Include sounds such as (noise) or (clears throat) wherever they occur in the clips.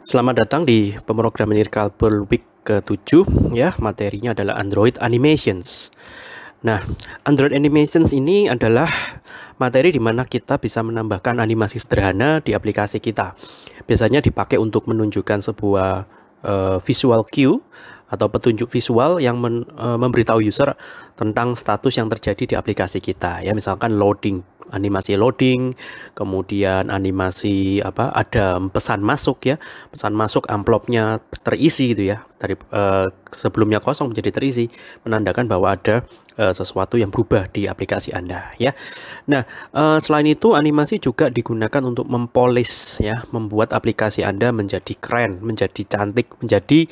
Selamat datang di pemrograman per Week ke-7 ya. Materinya adalah Android Animations. Nah, Android Animations ini adalah materi di mana kita bisa menambahkan animasi sederhana di aplikasi kita. Biasanya dipakai untuk menunjukkan sebuah uh, visual cue atau petunjuk visual yang men, e, memberitahu user tentang status yang terjadi di aplikasi kita ya misalkan loading animasi loading kemudian animasi apa ada pesan masuk ya pesan masuk amplopnya terisi gitu ya dari e, sebelumnya kosong menjadi terisi menandakan bahwa ada Eh, sesuatu yang berubah di aplikasi Anda ya. Nah, eh, selain itu animasi juga digunakan untuk mempolis ya, membuat aplikasi Anda menjadi keren, menjadi cantik, menjadi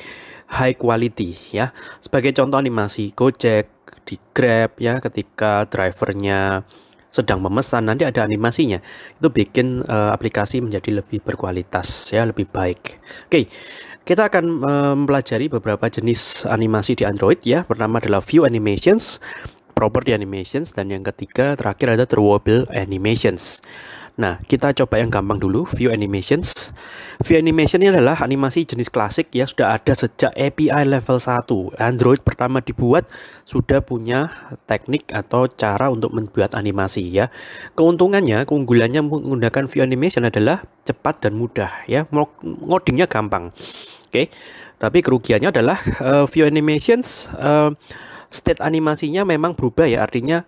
high quality ya. Sebagai contoh animasi Gojek, di Grab ya ketika drivernya sedang memesan nanti ada animasinya itu bikin uh, aplikasi menjadi lebih berkualitas ya lebih baik oke okay. Kita akan eh, mempelajari beberapa jenis animasi di Android ya. Pertama adalah View Animations, Property Animations, dan yang ketiga terakhir ada Throwable Animations. Nah, kita coba yang gampang dulu, View Animations. View Animation ini adalah animasi jenis klasik ya, sudah ada sejak API level 1. Android pertama dibuat sudah punya teknik atau cara untuk membuat animasi ya. Keuntungannya, keunggulannya menggunakan View Animation adalah cepat dan mudah ya, ngodingnya gampang. Oke. Okay? Tapi kerugiannya adalah uh, view animations uh, state animasinya memang berubah ya, artinya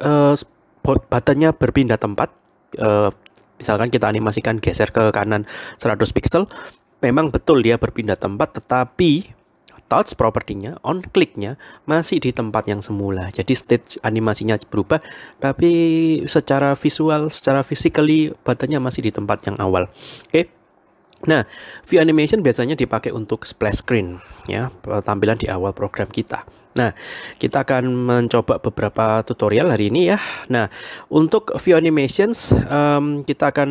uh, eh, buttonnya berpindah tempat. Uh, misalkan kita animasikan geser ke kanan 100 pixel, memang betul dia berpindah tempat, tetapi touch propertinya on clicknya masih di tempat yang semula jadi state animasinya berubah tapi secara visual secara physically buttonnya masih di tempat yang awal oke okay? Nah, view animation biasanya dipakai untuk splash screen, ya, eh, tampilan di awal program kita. Nah, kita akan mencoba beberapa tutorial hari ini ya. Nah, untuk view animations, um, kita akan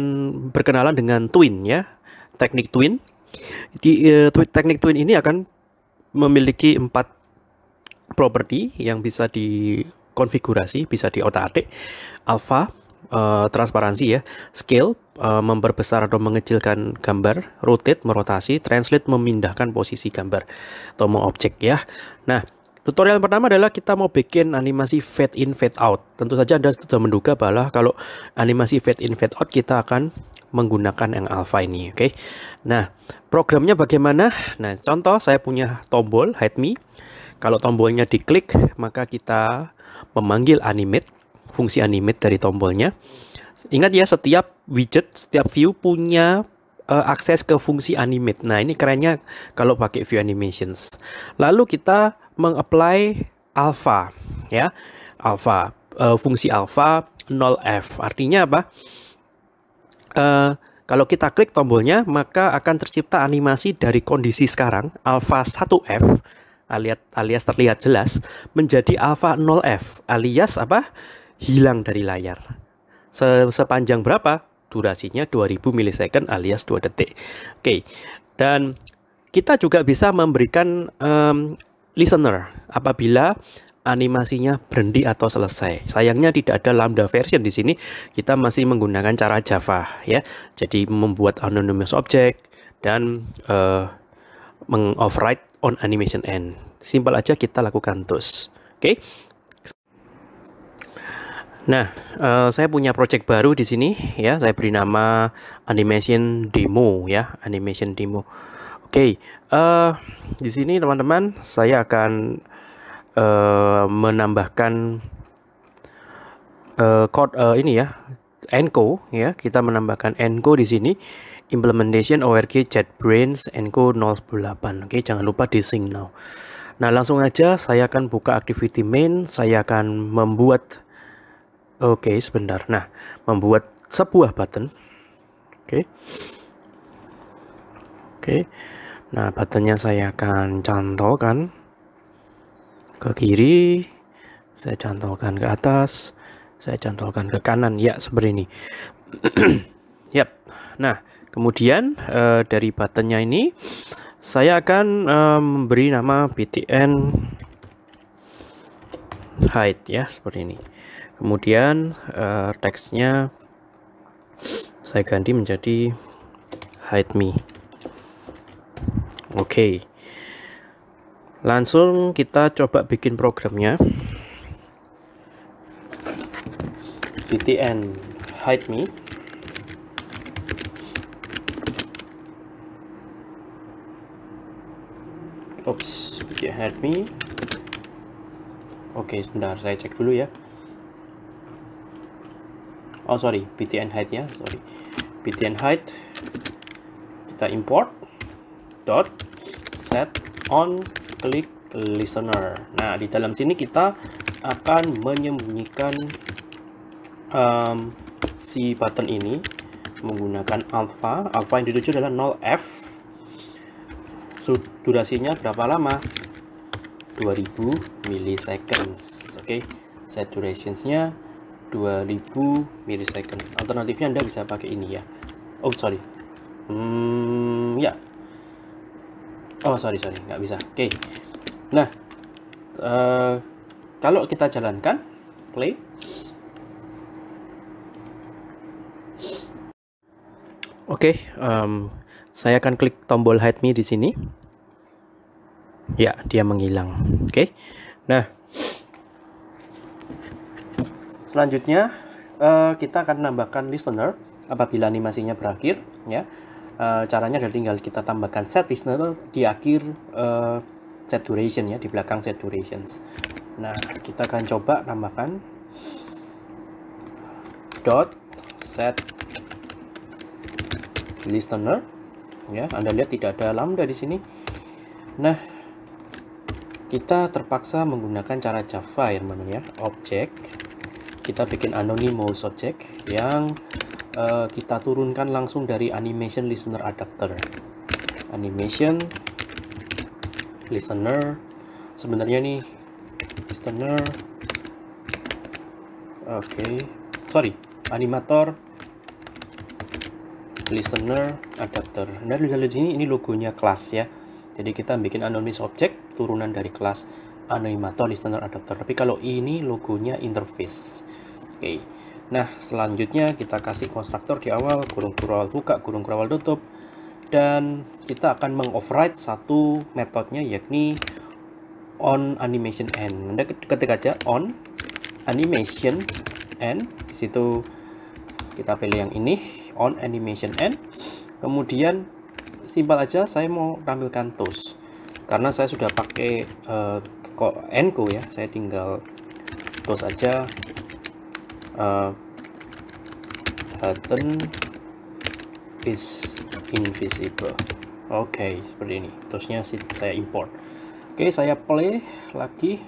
berkenalan dengan twin ya, teknik twin. Di uh, teknik twin ini akan memiliki empat properti yang bisa dikonfigurasi, bisa diotak-atik. Alpha, Eh, transparansi ya, scale uh, memperbesar atau mengecilkan gambar, rotate merotasi, translate memindahkan posisi gambar atau mau objek ya. Nah, tutorial yang pertama adalah kita mau bikin animasi fade in fade out. Tentu saja Anda sudah menduga bahwa kalau animasi fade in fade out kita akan menggunakan yang alpha ini, oke. Okay? Nah, programnya bagaimana? Nah, contoh saya punya tombol hide me. Kalau tombolnya diklik, maka kita memanggil animate fungsi animate dari tombolnya. Ingat ya, setiap widget, setiap view punya uh, akses ke fungsi animate. Nah, ini kerennya kalau pakai view animations. Lalu kita mengapply alpha ya. Alpha, uh, fungsi alpha 0f. Artinya apa? Uh, kalau kita klik tombolnya, maka akan tercipta animasi dari kondisi sekarang, alpha 1F alias, alias terlihat jelas, menjadi alpha 0F alias apa? hilang dari layar. Se Sepanjang berapa? Durasinya 2000 milisecond alias 2 detik. Oke, dan kita juga bisa memberikan um, listener apabila animasinya berhenti atau selesai. Sayangnya tidak ada lambda version di sini. Kita masih menggunakan cara Java ya. Jadi membuat anonymous object dan uh, eh, mengoverride on animation end. Simpel aja kita lakukan terus. Oke. Okay? Nah, uh, saya punya project baru di sini ya. Saya beri nama animation demo ya, animation demo. Oke, okay, uh, eh, di sini teman-teman saya akan uh, menambahkan uh, code uh, ini ya, enco ya. Kita menambahkan enco di sini implementation ORG JetBrains enco 08. Oke, okay, jangan lupa di sync now. Nah, langsung aja saya akan buka activity main, saya akan membuat Oke, okay, sebentar. Nah, membuat sebuah button. Oke. Okay. Oke. Okay. Nah, buttonnya saya akan cantolkan ke kiri, saya cantolkan ke atas, saya cantolkan ke kanan. Ya, seperti ini. (clears throat) Yap. Nah, kemudian uh, dari buttonnya ini saya akan eh, memberi nama btn hide ya, seperti ini kemudian uh, teksnya saya ganti menjadi hide me oke okay. langsung kita coba bikin programnya btn hide me oops hide me oke okay, sebentar saya cek dulu ya oh sorry btn height ya sorry btn height kita import dot set on click listener nah di dalam sini kita akan menyembunyikan um, si button ini menggunakan alpha alpha yang dituju adalah 0f so, durasinya berapa lama 2000 milliseconds oke okay. set 2000 milisecond alternatifnya anda bisa pakai ini ya oh sorry hmm ya oh sorry sorry nggak bisa oke okay. nah uh, kalau kita jalankan play Oke, okay, um, saya akan klik tombol hide me di sini. Ya, dia menghilang. Oke. Okay. Nah, Selanjutnya uh, kita akan menambahkan listener apabila animasinya berakhir ya. Uh, caranya adalah tinggal kita tambahkan set listener di akhir uh, set duration ya di belakang set durations. Nah, kita akan coba tambahkan dot set listener ya. Anda lihat tidak ada lambda di sini. Nah, kita terpaksa menggunakan cara Java ya teman-teman ya. Object kita bikin anonymous object yang uh, kita turunkan langsung dari animation listener adapter animation listener sebenarnya nih listener oke okay. sorry animator listener adapter nah sini ini logonya kelas ya jadi kita bikin anonymous object turunan dari kelas animator ah, di standar adapter tapi kalau ini logonya interface oke nah selanjutnya kita kasih konstruktor di awal kurung kurawal buka kurung kurawal tutup dan kita akan mengoverride satu metodenya yakni on animation end Anda ketik aja on animation end disitu kita pilih yang ini on animation end kemudian simpel aja saya mau tampilkan toast karena saya sudah pakai uh, kok enco ya saya tinggal close aja uh, eh, button is invisible oke okay, seperti ini terusnya saya import oke okay, saya play lagi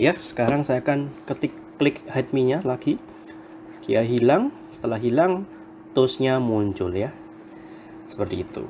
ya sekarang saya akan ketik klik hide me nya lagi dia hilang setelah hilang tosnya muncul ya seperti itu.